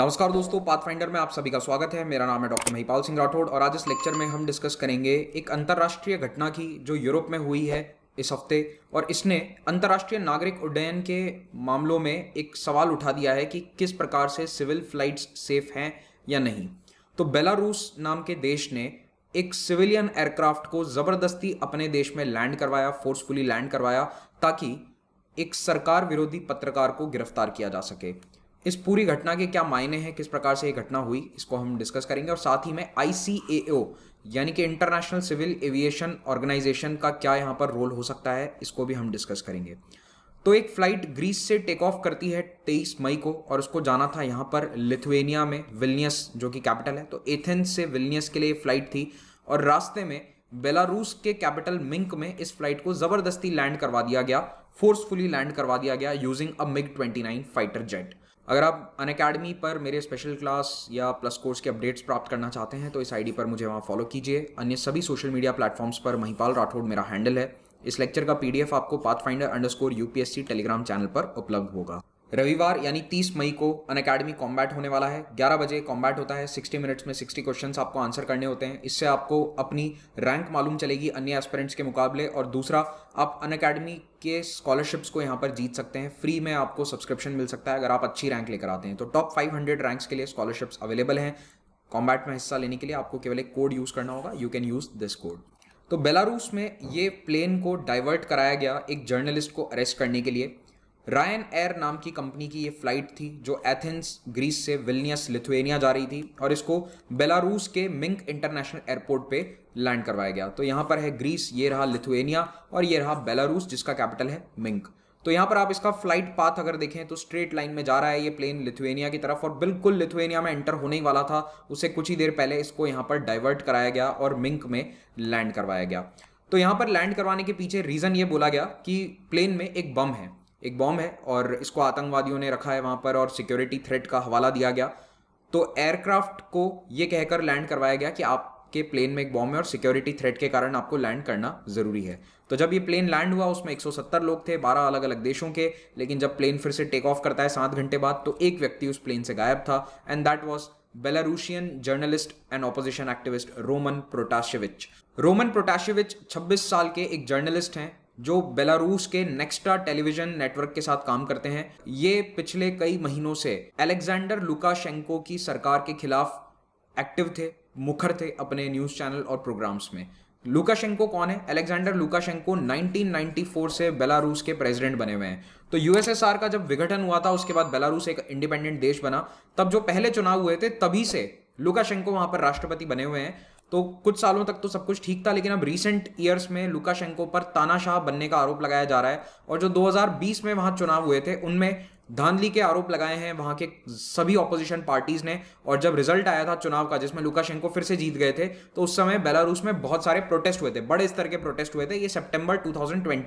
नमस्कार दोस्तों पाथफाइंडर में आप सभी का स्वागत है मेरा नाम है डॉक्टर महिपाल सिंह राठौड़ और आज इस लेक्चर में हम डिस्कस करेंगे एक अंतर्राष्ट्रीय घटना की जो यूरोप में हुई है इस हफ्ते और इसने अंतर्राष्ट्रीय नागरिक उड्डयन के मामलों में एक सवाल उठा दिया है कि किस प्रकार से सिविल फ्लाइट्स सेफ हैं या नहीं तो बेलारूस नाम के देश ने एक सिविलियन एयरक्राफ्ट को ज़बरदस्ती अपने देश में लैंड करवाया फोर्सफुली लैंड करवाया ताकि एक सरकार विरोधी पत्रकार को गिरफ्तार किया जा सके इस पूरी घटना के क्या मायने हैं किस प्रकार से ये घटना हुई इसको हम डिस्कस करेंगे और साथ ही में आई यानी कि इंटरनेशनल सिविल एविएशन ऑर्गेनाइजेशन का क्या यहाँ पर रोल हो सकता है इसको भी हम डिस्कस करेंगे तो एक फ्लाइट ग्रीस से टेक ऑफ करती है 23 मई को और उसको जाना था यहाँ पर लिथुएनिया में विलनियस जो कि कैपिटल है तो एथेंस से विलनियस के लिए फ्लाइट थी और रास्ते में बेलारूस के कैपिटल मिंक में इस फ्लाइट को ज़बरदस्ती लैंड करवा दिया गया फोर्सफुली लैंड करवा दिया गया using a MiG 29 fighter jet अगर आप अन अकेडमी पर मेरे स्पेशल क्लास या प्लस कोर्स के अपडेट्स प्राप्त करना चाहते हैं तो इस आईडी पर मुझे वहाँ फॉलो कीजिए अन्य सभी सोशल मीडिया प्लेटफॉर्म्स पर महिपाल राठौड़ मेरा हैंडल है इस लेक्चर का पीडीएफ आपको path finder underscore UPSC Telegram channel पर उपलब्ध होगा रविवार यानी 30 मई को अन अकेडमी कॉम्बैट होने वाला है 11 बजे कॉम्बैट होता है 60 मिनट्स में 60 क्वेश्चंस आपको आंसर करने होते हैं इससे आपको अपनी रैंक मालूम चलेगी अन्य एस्पेरेंट्स के मुकाबले और दूसरा आप अन अकेडमी के स्कॉलरशिप्स को यहाँ पर जीत सकते हैं फ्री में आपको सब्सक्रिप्शन मिल सकता है अगर आप अच्छी रैंक लेकर आते हैं तो टॉप फाइव रैंक्स के लिए स्कॉलरशिप्स अवेलेबल हैं कॉम्बैट में हिस्सा लेने के लिए आपको केवल एक कोड यूज़ करना होगा you can use this code तो बेलारूस में ये प्लेन को डाइवर्ट कराया गया एक जर्नलिस्ट को अरेस्ट करने के लिए रायन एयर नाम की कंपनी की ये फ्लाइट थी जो एथेंस ग्रीस से विलनियस लिथुएनिया जा रही थी और इसको बेलारूस के मिंक इंटरनेशनल एयरपोर्ट पे लैंड करवाया गया तो यहाँ पर है ग्रीस ये रहा लिथुएनिया और ये रहा बेलारूस जिसका कैपिटल है मिंक तो यहाँ पर आप इसका फ्लाइट पाथ अगर देखें तो स्ट्रेट लाइन में जा रहा है ये प्लेन लिथुएनिया की तरफ और बिल्कुल लिथुएनिया में एंटर होने ही वाला था उसे कुछ ही देर पहले इसको यहाँ पर डाइवर्ट कराया गया और मिंक में लैंड करवाया गया तो यहाँ पर लैंड करवाने के पीछे रीज़न ये बोला गया कि प्लेन में एक बम है एक बॉम्ब है और इसको आतंकवादियों ने रखा है वहाँ पर और सिक्योरिटी थ्रेट का हवाला दिया गया तो एयरक्राफ्ट को ये कहकर लैंड करवाया गया कि आपके प्लेन में एक बॉम्ब है और सिक्योरिटी थ्रेट के कारण आपको लैंड करना ज़रूरी है तो जब ये प्लेन लैंड हुआ उसमें 170 लोग थे 12 अलग अलग देशों के लेकिन जब प्लेन फिर से टेक ऑफ करता है सात घंटे बाद तो एक व्यक्ति उस प्लेन से गायब था and that was Belarusian journalist and opposition activist Roman Protasevich Roman Protasevich 26 साल के एक जर्नलिस्ट हैं जो बेलारूस के नेक्स्टा टेलीविजन नेटवर्क के साथ काम करते हैं ये पिछले कई महीनों से अलेक्जेंडर लुकाशेंको की सरकार के खिलाफ एक्टिव थे मुखर थे अपने न्यूज़ चैनल और प्रोग्राम्स में लुकाशेंको कौन है अलेक्जेंडर लुकाशेंको 1994 से बेलारूस के प्रेसिडेंट बने हुए हैं तो यूएसएसआर का जब विघटन हुआ था उसके बाद बेलारूस एक इंडिपेंडेंट देश बना तब जो पहले चुनाव हुए थे तभी से लुकाशेंको वहां पर राष्ट्रपति बने हुए हैं तो कुछ सालों तक तो सब कुछ ठीक था लेकिन अब रिसेंट ईयर्स में लुकाशेंको पर तानाशाह बनने का आरोप लगाया जा रहा है और जो 2020 में वहां चुनाव हुए थे उनमें धांधली के आरोप लगाए हैं वहां के सभी ऑपोजिशन पार्टीज ने और जब रिजल्ट आया था चुनाव का जिसमें लुकाशेंको फिर से जीत गए थे तो उस समय बेलारूस में बहुत सारे प्रोटेस्ट हुए थे बड़े स्तर के प्रोटेस्ट हुए थे ये सेप्टेम्बर टू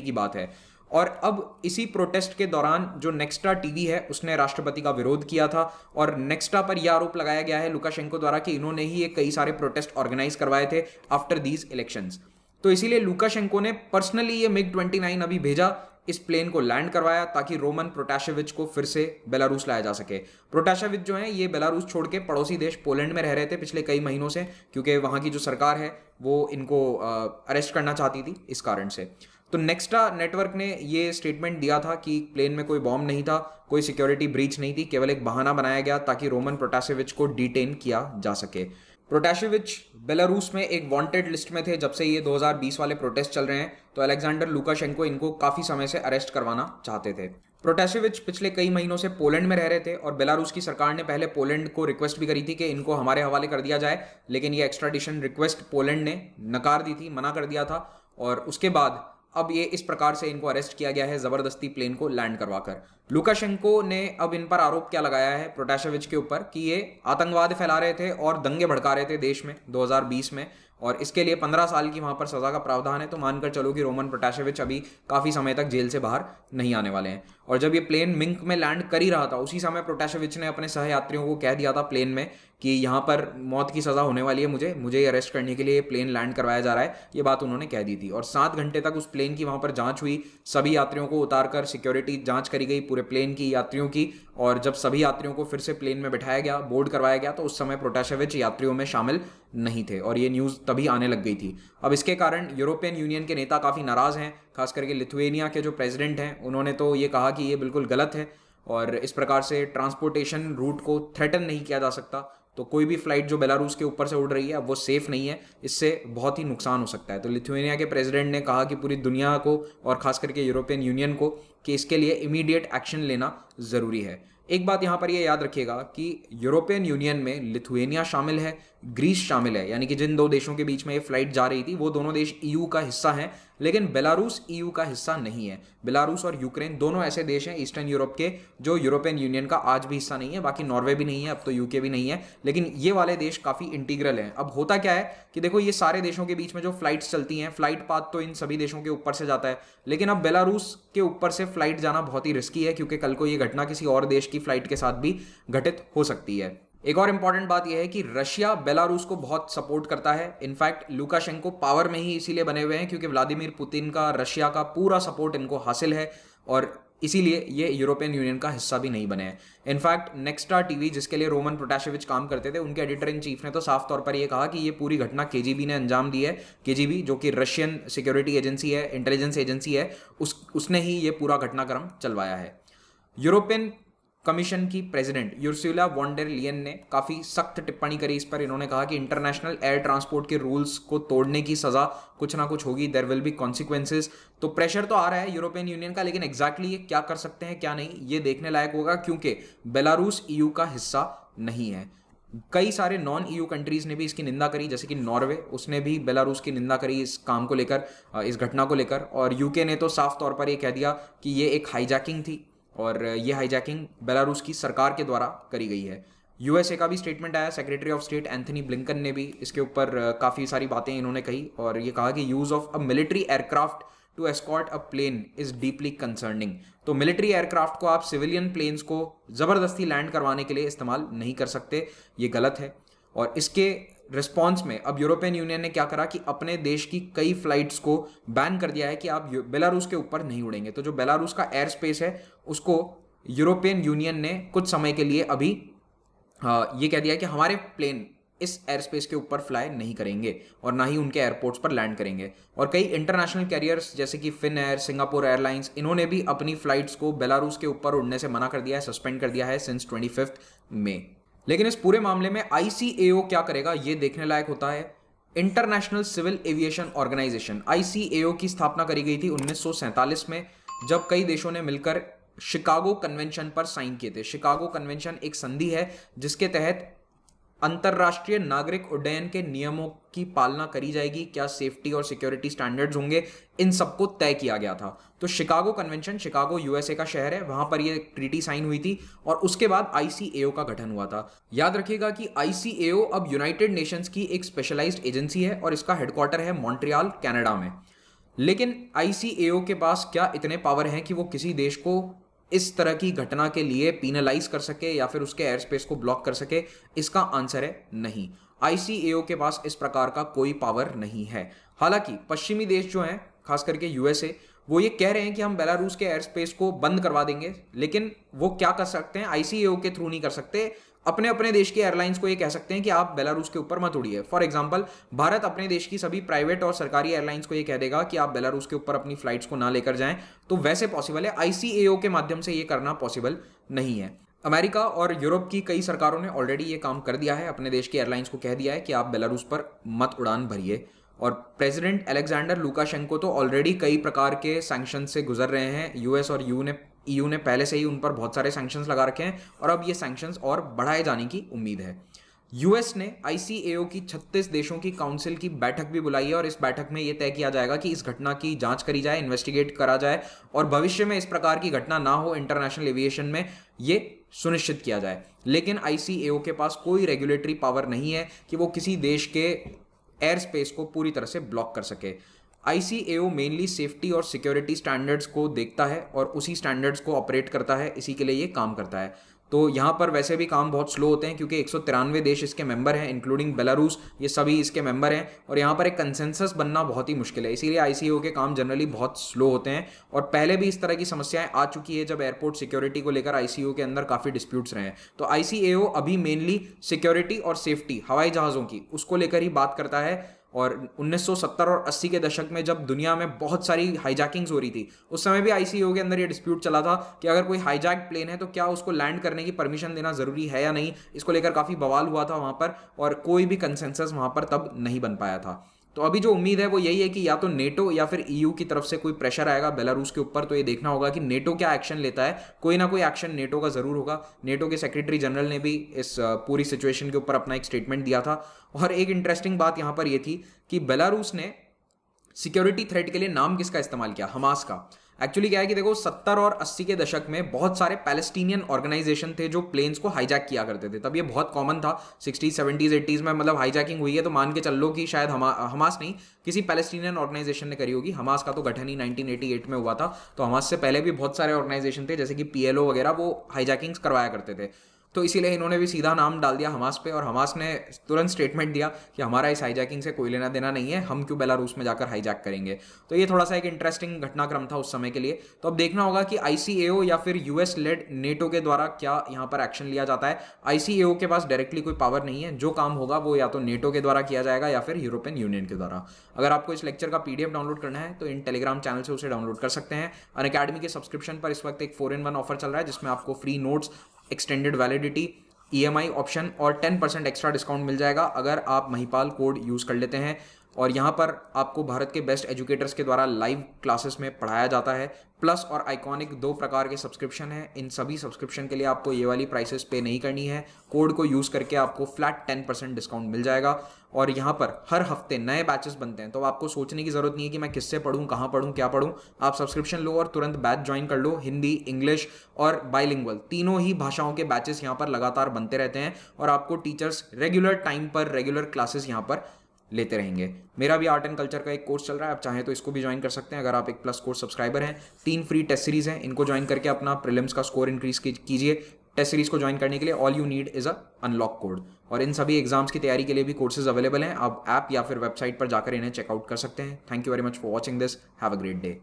की बात है और अब इसी प्रोटेस्ट के दौरान जो नेक्स्टा टीवी है उसने राष्ट्रपति का विरोध किया था और नेक्स्टा पर यह आरोप लगाया गया है लुकाशेंको द्वारा कि इन्होंने ही ये कई सारे प्रोटेस्ट ऑर्गेनाइज करवाए थे आफ्टर दीज इलेक्शंस तो इसीलिए लुकाशेंको ने पर्सनली ये मिग 29 अभी भेजा इस प्लेन को लैंड करवाया ताकि रोमन प्रोटाशेविच को फिर से बेलारूस लाया जा सके प्रोटाशेविच जो है ये बेलारूस छोड़ के पड़ोसी देश पोलैंड में रह रहे थे पिछले कई महीनों से क्योंकि वहां की जो सरकार है वो इनको अरेस्ट करना चाहती थी इस कारण से तो नेक्स्टा नेटवर्क ने ये स्टेटमेंट दिया था कि प्लेन में कोई बॉम्ब नहीं था कोई सिक्योरिटी ब्रीच नहीं थी केवल एक बहाना बनाया गया ताकि रोमन प्रोटासेविच को डिटेन किया जा सके प्रोटाशेविच बेलारूस में एक वांटेड लिस्ट में थे जब से ये 2020 वाले प्रोटेस्ट चल रहे हैं तो अलेक्जेंडर लुकाशेंको इनको काफ़ी समय से अरेस्ट करवाना चाहते थे प्रोटेसिविच पिछले कई महीनों से पोलैंड में रह रहे थे और बेलारूस की सरकार ने पहले पोलैंड को रिक्वेस्ट भी करी थी कि इनको हमारे हवाले कर दिया जाए लेकिन ये एक्स्ट्राडिशन रिक्वेस्ट पोलैंड ने नकार दी थी मना कर दिया था और उसके बाद अब ये इस प्रकार से इनको अरेस्ट किया गया है जबरदस्ती प्लेन को लैंड करवाकर लुकाशेंको ने अब इन पर आरोप क्या लगाया है प्रोटाशेविच के ऊपर कि ये आतंकवाद फैला रहे थे और दंगे भड़का रहे थे देश में 2020 में और इसके लिए 15 साल की वहां पर सजा का प्रावधान है तो मानकर चलो कि रोमन प्रोटाशेविच अभी काफी समय तक जेल से बाहर नहीं आने वाले हैं और जब ये प्लेन मिंक में लैंड कर ही रहा था उसी समय प्रोटाशेविच ने अपने सहयात्रियों को कह दिया था प्लेन में कि यहाँ पर मौत की सज़ा होने वाली है मुझे मुझे अरेस्ट करने के लिए प्लेन लैंड करवाया जा रहा है ये बात उन्होंने कह दी थी और सात घंटे तक उस प्लेन की वहाँ पर जाँच हुई सभी यात्रियों को उतार कर सिक्योरिटी जाँच करी गई पूरे प्लेन की यात्रियों की और जब सभी यात्रियों को फिर से प्लेन में बैठाया गया बोर्ड करवाया गया तो उस समय प्रोटाशेविच यात्रियों में शामिल नहीं थे और ये न्यूज़ तभी आने लग गई थी अब इसके कारण यूरोपियन यूनियन के नेता काफ़ी नाराज़ हैं खास करके लिथुएनिया के जो प्रेजिडेंट हैं उन्होंने तो ये कहा कि ये बिल्कुल गलत है और इस प्रकार से ट्रांसपोर्टेशन रूट को थ्रेटन नहीं किया जा सकता तो कोई भी फ्लाइट जो बेलारूस के ऊपर से उड़ रही है वो सेफ़ नहीं है इससे बहुत ही नुकसान हो सकता है तो लिथुएनिया के प्रेसिडेंट ने कहा कि पूरी दुनिया को और ख़ास करके यूरोपियन यूनियन को कि इसके लिए इमीडिएट एक्शन लेना ज़रूरी है एक बात यहाँ पर ये यह याद रखिएगा कि यूरोपियन यूनियन में लिथुएनिया शामिल है ग्रीस शामिल है यानी कि जिन दो देशों के बीच में ये फ्लाइट जा रही थी वो दोनों देश ईयू e का हिस्सा हैं लेकिन बेलारूस ईयू e का हिस्सा नहीं है बेलारूस और यूक्रेन दोनों ऐसे देश हैं ईस्टर्न यूरोप के जो यूरोपियन यूनियन का आज भी हिस्सा नहीं है बाकी नॉर्वे भी नहीं है अब तो यूके भी नहीं है लेकिन ये वाले देश काफ़ी इंटीग्रल हैं अब होता क्या है कि देखो ये सारे देशों के बीच में जो फ्लाइट्स चलती हैं फ्लाइट पाथ तो इन सभी देशों के ऊपर से जाता है लेकिन अब बेलारूस के ऊपर से फ्लाइट जाना बहुत ही रिस्की है क्योंकि कल को ये घटना किसी और देश की फ्लाइट के साथ भी घटित हो सकती है एक और इंपॉर्टेंट बात यह है कि रशिया बेलारूस को बहुत सपोर्ट करता है इनफैक्ट लुकाशेंको पावर में ही इसीलिए बने हुए हैं क्योंकि व्लादिमीर पुतिन का रशिया का पूरा सपोर्ट इनको हासिल है और इसीलिए ये यूरोपियन यूनियन का हिस्सा भी नहीं बने हैं इनफैक्ट नेक्स्टा टीवी जिसके लिए रोमन प्रोटाशेविच काम करते थे उनके एडिटर इन चीफ ने तो साफ तौर पर यह कहा कि ये पूरी घटना केजीबी ने अंजाम दी है केजीबी जो कि रशियन सिक्योरिटी एजेंसी है इंटेलिजेंस एजेंसी है उस उसने ही ये पूरा घटनाक्रम चलवाया है यूरोपियन कमीशन की प्रेसिडेंट यूर्सुला वॉन्डेर लियन ने काफ़ी सख्त टिप्पणी करी इस पर इन्होंने कहा कि इंटरनेशनल एयर ट्रांसपोर्ट के रूल्स को तोड़ने की सज़ा कुछ ना कुछ होगी देर विल बी कॉन्सिक्वेंसेज तो प्रेशर तो आ रहा है यूरोपियन यूनियन का लेकिन एग्जैक्टली exactly ये क्या कर सकते हैं क्या नहीं ये देखने लायक होगा क्योंकि बेलारूस ईयू का हिस्सा नहीं है कई सारे नॉन ईयू कंट्रीज़ ने भी इसकी निंदा करी जैसे कि नॉर्वे उसने भी बेलारूस की निंदा करी इस काम को लेकर इस घटना को लेकर और यूके ने तो साफ तौर पर यह कह दिया कि ये एक हाईजैकिंग थी और ये हाईजैकिंग बेलारूस की सरकार के द्वारा करी गई है यूएसए का भी स्टेटमेंट आया secretary of state Antony Blinken ने भी इसके ऊपर काफ़ी सारी बातें इन्होंने कही और ये कहा कि use of a military aircraft to escort a plane is deeply concerning तो मिलिट्री एयरक्राफ्ट को आप सिविलियन प्लेन्स को ज़बरदस्ती लैंड करवाने के लिए इस्तेमाल नहीं कर सकते ये गलत है और इसके रिस्पॉन्स में अब यूरोपियन यूनियन ने क्या करा कि अपने देश की कई फ्लाइट्स को बैन कर दिया है कि आप बेलारूस के ऊपर नहीं उड़ेंगे तो जो बेलारूस का एयर स्पेस है उसको यूरोपियन यूनियन ने कुछ समय के लिए अभी ये कह दिया कि हमारे प्लेन इस एयर स्पेस के ऊपर फ्लाई नहीं करेंगे और ना ही उनके एयरपोर्ट्स पर लैंड करेंगे और कई इंटरनेशनल कैरियर्स जैसे कि फिन एयर सिंगापुर एयरलाइंस इन्होंने भी अपनी फ्लाइट्स को बेलारूस के ऊपर उड़ने से मना कर दिया है सस्पेंड कर दिया है सिंस ट्वेंटी फिफ्थ लेकिन इस पूरे मामले में आईसीएओ क्या करेगा यह देखने लायक होता है International Civil Aviation Organization ICAO की स्थापना करी गई थी उन्नीस में जब कई देशों ने मिलकर शिकागो कन्वेंशन पर साइन किए थे शिकागो कन्वेंशन एक संधि है जिसके तहत अंतर्राष्ट्रीय नागरिक उड्डयन के नियमों की पालना करी जाएगी क्या सेफ्टी और सिक्योरिटी स्टैंडर्ड्स होंगे इन सबको तय किया गया था तो शिकागो कन्वेंशन शिकागो यूएसए का शहर है वहां पर ये ट्रीटी साइन हुई थी और उसके बाद आईसीएओ का गठन हुआ था याद रखिएगा कि आईसीएओ अब यूनाइटेड नेशंस की एक स्पेशलाइज्ड एजेंसी है और इसका हेडक्वार्टर है मॉन्ट्रियाल कैनेडा में लेकिन आईसीएओ के पास क्या इतने पावर हैं कि वो किसी देश को इस तरह की घटना के लिए पीनलाइज कर सके या फिर उसके एयर स्पेस को ब्लॉक कर सके इसका आंसर है नहीं आईसीएओ के पास इस प्रकार का कोई पावर नहीं है हालांकि पश्चिमी देश जो हैं खास करके यूएसए वो ये कह रहे हैं कि हम बेलारूस के एयर स्पेस को बंद करवा देंगे लेकिन वो क्या कर सकते हैं आईसीएओ के थ्रू नहीं कर सकते अपने अपने देश की एयरलाइंस को ये कह सकते हैं कि आप बेलारूस के ऊपर मत उड़िए फॉर एग्जाम्पल भारत अपने देश की सभी प्राइवेट और सरकारी एयरलाइंस को ये कह देगा कि आप बेलारूस के ऊपर अपनी फ्लाइट्स को ना लेकर जाएं तो वैसे पॉसिबल है आई के माध्यम से ये करना पॉसिबल नहीं है अमेरिका और यूरोप की कई सरकारों ने ऑलरेडी ये काम कर दिया है अपने देश की एयरलाइंस को कह दिया है कि आप बेलारूस पर मत उड़ान भरिए और प्रेसिडेंट अलेक्जेंडर लुकाशेंको तो ऑलरेडी कई प्रकार के सैंक्शन से गुजर रहे हैं यूएस और यू ने ईयू e ने पहले से ही उन पर बहुत सारे सैंक्शन लगा रखे हैं और अब ये सैंक्शन और बढ़ाए जाने की उम्मीद है यूएस ने आईसीएओ की 36 देशों की काउंसिल की बैठक भी बुलाई है और इस बैठक में यह तय किया जाएगा कि इस घटना की जांच करी जाए इन्वेस्टिगेट करा जाए और भविष्य में इस प्रकार की घटना ना हो इंटरनेशनल एविएशन में ये सुनिश्चित किया जाए लेकिन आईसीएओ के पास कोई रेगुलेटरी पावर नहीं है कि वो किसी देश के एयर स्पेस को पूरी तरह से ब्लॉक कर सके आईसीएओ मेनली सेफ्टी और सिक्योरिटी स्टैंडर्ड्स को देखता है और उसी स्टैंडर्ड्स को ऑपरेट करता है इसी के लिए ये काम करता है तो यहाँ पर वैसे भी काम बहुत स्लो होते हैं क्योंकि एक देश इसके मेंबर हैं इंक्लूडिंग बेलारूस ये सभी इसके मेंबर हैं और यहाँ पर एक कंसेंसस बनना बहुत ही मुश्किल है इसीलिए आई के काम जनरली बहुत स्लो होते हैं और पहले भी इस तरह की समस्याएं आ चुकी है जब एयरपोर्ट सिक्योरिटी को लेकर आई के अंदर काफ़ी डिस्प्यूट्स रहे हैं तो आई अभी मेनली सिक्योरिटी और सेफ्टी हवाई जहाज़ों की उसको लेकर ही बात करता है और 1970 और 80 के दशक में जब दुनिया में बहुत सारी हाईजैकिंग्स हो रही थी उस समय भी आई के अंदर ये डिस्प्यूट चला था कि अगर कोई हाईजैक प्लेन है तो क्या उसको लैंड करने की परमिशन देना ज़रूरी है या नहीं इसको लेकर काफ़ी बवाल हुआ था वहाँ पर और कोई भी कंसेंसस वहाँ पर तब नहीं बन पाया था तो अभी जो उम्मीद है वो यही है कि या तो नेटो या फिर ईयू e की तरफ से कोई प्रेशर आएगा बेलारूस के ऊपर तो ये देखना होगा कि नेटो क्या एक्शन लेता है कोई ना कोई एक्शन नेटो का ज़रूर होगा नेटो के सेक्रेटरी जनरल ने भी इस पूरी सिचुएशन के ऊपर अपना एक स्टेटमेंट दिया था और एक इंटरेस्टिंग बात यहां पर यह थी कि बेलारूस ने सिक्योरिटी थ्रेट के लिए नाम किसका इस्तेमाल किया हमास का एक्चुअली क्या है कि देखो सत्तर और अस्सी के दशक में बहुत सारे पैलेस्टीनियन ऑर्गेनाइजेशन थे जो प्लेन्स को हाईजैक किया करते थे तब ये बहुत कॉमन था सिक्सटीज सेवेंटीज एटीज में मतलब हाईजैकिंग हुई है तो मान के चल लो कि शायद हमा हमास नहीं किसी पैलेस्टीनियन ऑर्गेनाइजेशन ने करी होगी हमास का तो गठन ही नाइनटीन में हुआ था तो हमास से पहले भी बहुत सारे ऑर्गेनाइजेशन थे जैसे कि पी वगैरह वो हाईजैकिंग्स करवाया करते थे तो इसीलिए इन्होंने भी सीधा नाम डाल दिया हमास पे और हमास ने तुरंत स्टेटमेंट दिया कि हमारा इस हाईजैकिंग से कोई लेना देना नहीं है हम क्यों बेलारूस में जाकर हाईजैक करेंगे तो ये थोड़ा सा एक इंटरेस्टिंग घटनाक्रम था उस समय के लिए तो अब देखना होगा कि आईसीएओ या फिर यूएस लेड नेटो के द्वारा क्या यहाँ पर एक्शन लिया जाता है आई के पास डायरेक्टली कोई पावर नहीं है जो काम होगा वो या तो नेटो के द्वारा किया जाएगा या फिर यूरोपियन यूनियन के द्वारा अगर आपको इस लेक्चर का पीडीएफ डाउनलोड करना है तो इन टेलीग्राम चैनल से उसे डाउनलोड कर सकते हैं अन अकेडमी के सब्सक्रिप्शन पर इस वक्त एक फोर इन वन ऑफर चल रहा है जिसमें आपको फ्री नोट्स एक्सटेंडेड वैलिडिटी ई ऑप्शन और 10% एक्स्ट्रा डिस्काउंट मिल जाएगा अगर आप महिपाल कोड यूज़ कर लेते हैं और यहाँ पर आपको भारत के बेस्ट एजुकेटर्स के द्वारा लाइव क्लासेस में पढ़ाया जाता है प्लस और आइकॉनिक दो प्रकार के सब्सक्रिप्शन हैं इन सभी सब्सक्रिप्शन के लिए आपको ये वाली प्राइसेस पे नहीं करनी है कोड को यूज़ करके आपको फ्लैट टेन परसेंट डिस्काउंट मिल जाएगा और यहाँ पर हर हफ्ते नए बैचेस बनते हैं तो आपको सोचने की ज़रूरत नहीं है कि मैं किससे पढ़ूँ कहाँ पढ़ूँ क्या पढ़ूँ आप सब्सक्रिप्शन लो और तुरंत बैच ज्वाइन कर लो हिंदी इंग्लिश और बाइलिंगल तीनों ही भाषाओं के बैचेस यहाँ पर लगातार बनते रहते हैं और आपको टीचर्स रेगुलर टाइम पर रेगुलर क्लासेस यहाँ पर लेते रहेंगे मेरा भी आर्ट एंड कल्चर का एक कोर्स चल रहा है आप चाहें तो इसको भी ज्वाइन कर सकते हैं अगर आप एक प्लस कोर्स सब्सक्राइबर हैं तीन फ्री टेस्ट सीरीज़ हैं इनको ज्वाइन करके अपना प्रिलिम्स का स्कोर इंक्रीज कीजिए टेस्ट सीरीज़ को ज्वाइन करने के लिए all you need is a unlock code और इन सभी एग्जाम्स की तैयारी के लिए भी कोर्सेज अवेलेबल हैं आप ऐप या फिर वेबसाइट पर जाकर इन्हें चेकआउट कर सकते हैं thank you very much for watching this have a great day